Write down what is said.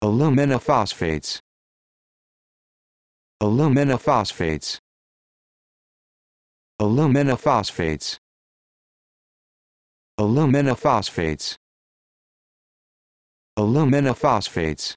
alumina phosphates alumina phosphates alumina phosphates alumina phosphates alumina phosphates